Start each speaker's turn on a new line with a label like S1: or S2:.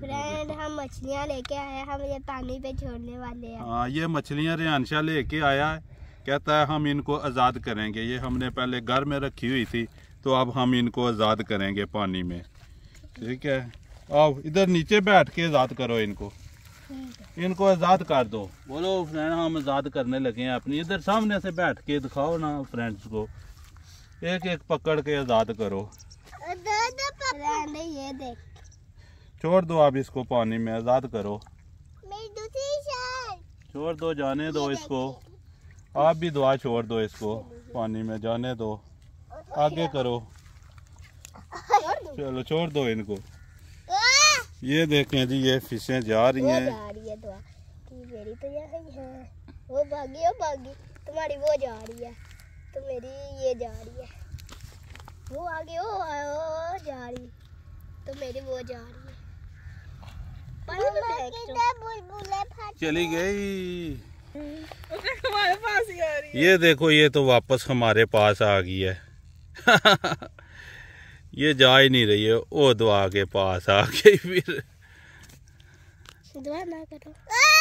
S1: Friend हम मछलियाँ लेके आए हम ये पानी पे छोड़ने वाले हैं
S2: हाँ ये मछलियाँ रेहानशाह लेके आया है कहता है हम इनको आज़ाद करेंगे ये हमने पहले घर में रखी हुई थी तो अब हम इनको आज़ाद करेंगे पानी में ठीक है आओ इधर नीचे बैठ के आज़ाद करो इनको इनको आज़ाद कर दो बोलो फ्रेंड हम आज़ाद करने लगे हैं अपनी इधर सामने से बैठ के दिखाओ ना फ्रेंड्स को एक एक पकड़ के आज़ाद करो
S1: दो दो ये देख
S2: छोड़ दो आप इसको पानी में आज़ाद करो छोड़ दो जाने दो इसको आप भी दुआ छोड़ दो इसको पानी में जाने दो आगे करो चलो छोड़ दो इनको ये देखें जी ये फिशें जा रही हैं
S1: तो यही वो भागी वो भागी वो जा रही है तो मेरी ये जा रही है वो आगे वो जा रही तो मेरी वो जा रही है
S2: चली गई
S1: हम्म। हमारे पास ही आ रही
S2: है ये देखो ये तो वापस हमारे पास आ गई है ये जा ही नहीं रही है वो दुआ के पास आ गई फिर
S1: दुआ ना करो